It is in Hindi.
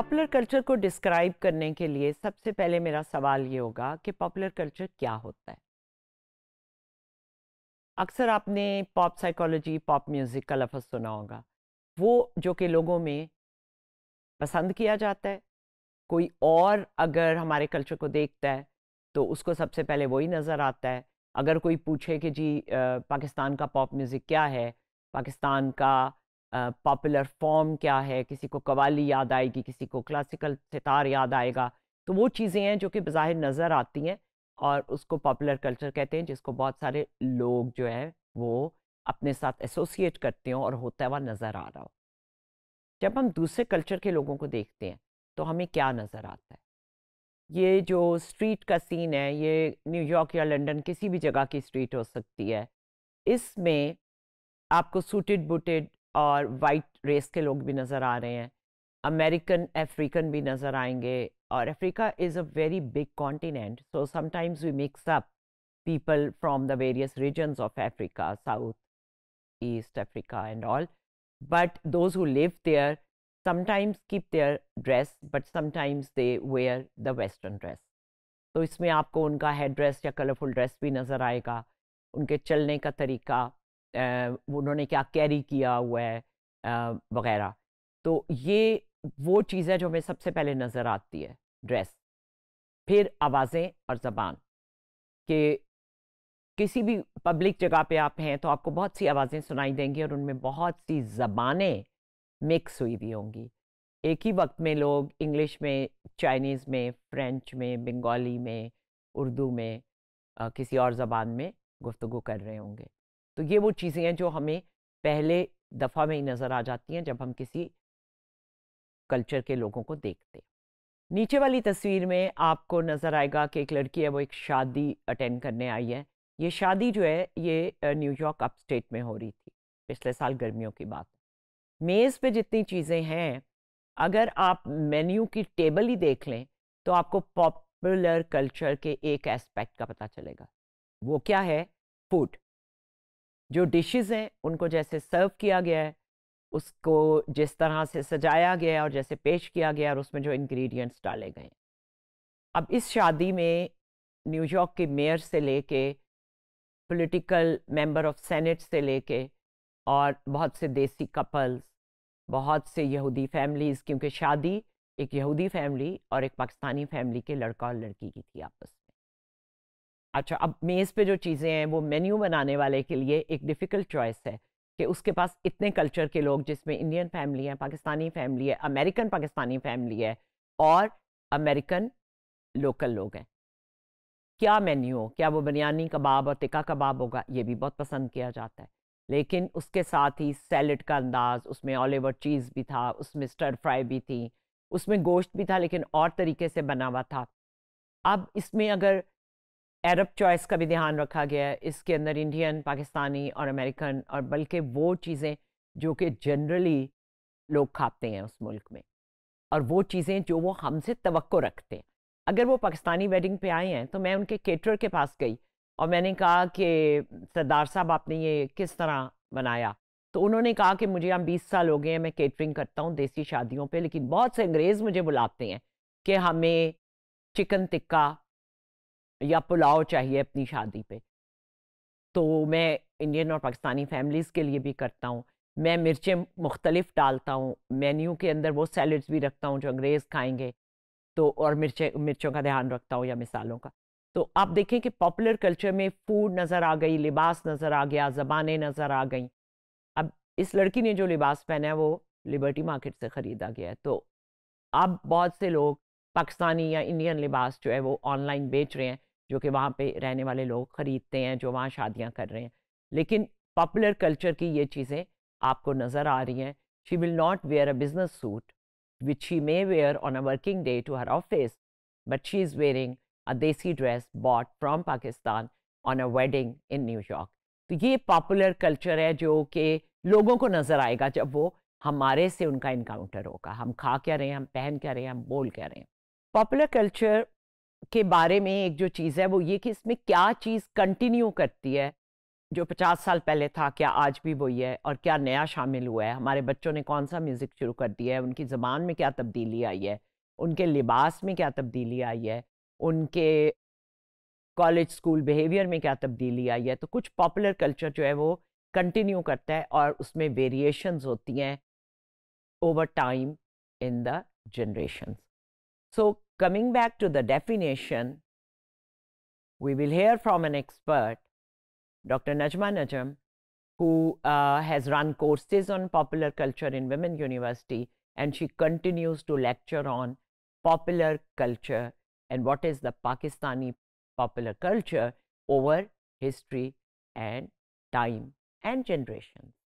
पॉपुलर कल्चर को डिस्क्राइब करने के लिए सबसे पहले मेरा सवाल ये होगा कि पॉपुलर कल्चर क्या होता है अक्सर आपने पॉप साइकोलॉजी पॉप म्यूज़िक का लफज सुना होगा वो जो कि लोगों में पसंद किया जाता है कोई और अगर हमारे कल्चर को देखता है तो उसको सबसे पहले वही नज़र आता है अगर कोई पूछे कि जी पाकिस्तान का पॉप म्यूज़िक क्या है पाकिस्तान का पॉपुलर फॉर्म क्या है किसी को कवाली याद आएगी किसी को क्लासिकल सितार याद आएगा तो वो चीज़ें हैं जो कि बाहिर नज़र आती हैं और उसको पॉपुलर कल्चर कहते हैं जिसको बहुत सारे लोग जो है वो अपने साथ एसोसिएट करते हो और होता हुआ नज़र आ रहा हो जब हम दूसरे कल्चर के लोगों को देखते हैं तो हमें क्या नज़र आता है ये जो स्ट्रीट का सीन है ये न्यूयॉर्क या लंदन किसी भी जगह की स्ट्रीट हो सकती है इसमें आपको सूटेड बूटेड और वाइट रेस के लोग भी नज़र आ रहे हैं अमेरिकन अफ्रीकन भी नज़र आएंगे और Africa is a very big continent so sometimes we mix up people from the various regions of Africa south east Africa and all but those who live there sometimes keep their dress but sometimes they wear the western dress तो इसमें आपको उनका हेड ड्रेस या कलरफुल ड्रेस भी नज़र आएगा उनके चलने का तरीका उन्होंने क्या कैरी किया हुआ है वगैरह तो ये वो चीज़ है जो हमें सबसे पहले नज़र आती है ड्रेस फिर आवाज़ें और ज़बान कि किसी भी पब्लिक जगह पे आप हैं तो आपको बहुत सी आवाज़ें सुनाई देंगी और उनमें बहुत सी ज़बानें मिक्स हुई भी होंगी एक ही वक्त में लोग इंग्लिश में चाइनीज़ में फ्रेंच में बंगाली में उर्दू में आ, किसी और ज़बान में गुफ्तु कर रहे होंगे तो ये वो चीज़ें हैं जो हमें पहले दफ़ा में ही नज़र आ जाती हैं जब हम किसी कल्चर के लोगों को देखते नीचे वाली तस्वीर में आपको नज़र आएगा कि एक लड़की है वो एक शादी अटेंड करने आई है ये शादी जो है ये न्यूयॉर्क अप स्टेट में हो रही थी पिछले साल गर्मियों की बात मेज़ पे जितनी चीज़ें हैं अगर आप मेन्यू की टेबल ही देख लें तो आपको पॉपुलर कल्चर के एक एस्पेक्ट का पता चलेगा वो क्या है फूड जो डिशेस हैं उनको जैसे सर्व किया गया है उसको जिस तरह से सजाया गया है और जैसे पेश किया गया और उसमें जो इंग्रेडिएंट्स डाले गए अब इस शादी में न्यूयॉर्क के मेयर से लेके पॉलिटिकल मेंबर ऑफ सेनेट से लेके और बहुत से देसी कपल्स बहुत से यहूदी फैमिलीज़ क्योंकि शादी एक यहूदी फैमिली और एक पाकिस्तानी फैमिली के लड़का और लड़की की थी आपस अच्छा अब मेज़ पे जो चीज़ें हैं वो मेन्यू बनाने वाले के लिए एक डिफ़िकल्ट चॉइस है कि उसके पास इतने कल्चर के लोग जिसमें इंडियन फैमिली है पाकिस्तानी फैमिली है अमेरिकन पाकिस्तानी फैमिली है और अमेरिकन लोकल लोग हैं क्या मेन्यू हो क्या वो बिरयानी कबाब और टिका कबाब होगा ये भी बहुत पसंद किया जाता है लेकिन उसके साथ ही सैलड का अंदाज उसमें ऑल ओवर चीज़ भी था उसमें स्टर फ्राई भी थी उसमें गोश्त भी था लेकिन और तरीके से बना हुआ था अब इसमें अगर एरब चॉइस का भी ध्यान रखा गया है इसके अंदर इंडियन पाकिस्तानी और अमेरिकन और बल्कि वो चीज़ें जो कि जनरली लोग खाते हैं उस मुल्क में और वो चीज़ें जो वो हमसे तो रखते हैं अगर वो पाकिस्तानी वेडिंग पे आए हैं तो मैं उनके केटर के पास गई और मैंने कहा कि सरदार साहब आपने ये किस तरह बनाया तो उन्होंने कहा कि मुझे हम बीस साल हो गए हैं मैं केटरिंग करता हूँ देसी शादियों पे लेकिन बहुत से अंग्रेज़ मुझे बुलाते हैं कि हमें चिकन टिक्का या पुलाव चाहिए अपनी शादी पे तो मैं इंडियन और पाकिस्तानी फैमिलीज़ के लिए भी करता हूँ मैं मिर्चें मुख्तलिफ डालता हूँ मेन्यू के अंदर वो सैलड्स भी रखता हूँ जो अंग्रेज़ खाएंगे तो और मिर्चे मिर्चों का ध्यान रखता हूँ या मिसालों का तो आप देखें कि पॉपुलर कल्चर में फूड नज़र आ गई लिबास नज़र आ गया ज़बानें नज़र आ गई अब इस लड़की ने जो लिबास पहना है वो लिबर्टी मार्केट से ख़रीदा गया है तो अब बहुत से लोग पाकिस्तानी या इंडियन लिबास जो है वो ऑनलाइन बेच रहे हैं जो कि वहाँ पे रहने वाले लोग ख़रीदते हैं जो वहाँ शादियाँ कर रहे हैं लेकिन पॉपुलर कल्चर की ये चीज़ें आपको नज़र आ रही हैं she will not wear a business suit which she may wear on a working day to her office but she is wearing a desi dress bought from Pakistan on a wedding in New York तो ये पॉपुलर कल्चर है जो कि लोगों को नज़र आएगा जब वो हमारे से उनका इनकाउंटर होगा हम खा क्या रहे हैं हम पहन क्या रहे हैं हम बोल क्या रहे हैं पॉपुलर कल्चर के बारे में एक जो चीज़ है वो ये कि इसमें क्या चीज़ कंटिन्यू करती है जो पचास साल पहले था क्या आज भी वही है और क्या नया शामिल हुआ है हमारे बच्चों ने कौन सा म्यूज़िक शुरू कर दिया है उनकी ज़बान में क्या तब्दीली आई है उनके लिबास में क्या तब्दीली आई है उनके कॉलेज स्कूल बिहेवियर में क्या तब्दीली आई है तो कुछ पॉपुलर कल्चर जो है वो कंटिन्यू करता है और उसमें वेरिएशंस होती हैं over time in the generation so Coming back to the definition, we will hear from an expert, Dr. Najma Najam, who uh, has run courses on popular culture in Women University and she continues to lecture on popular culture and what is the Pakistani popular culture over history and time and generations.